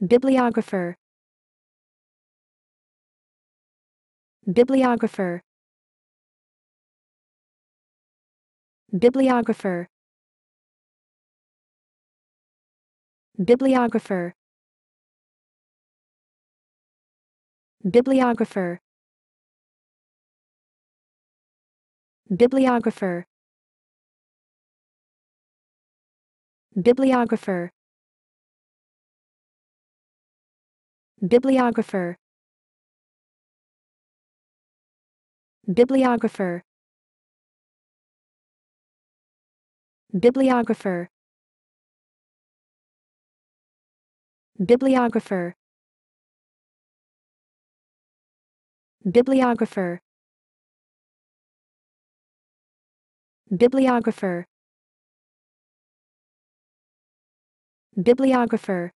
bibliographer bibliographer bibliographer bibliographer bibliographer bibliographer bibliographer bibliographer bibliographer bibliographer bibliographer bibliographer bibliographer bibliographer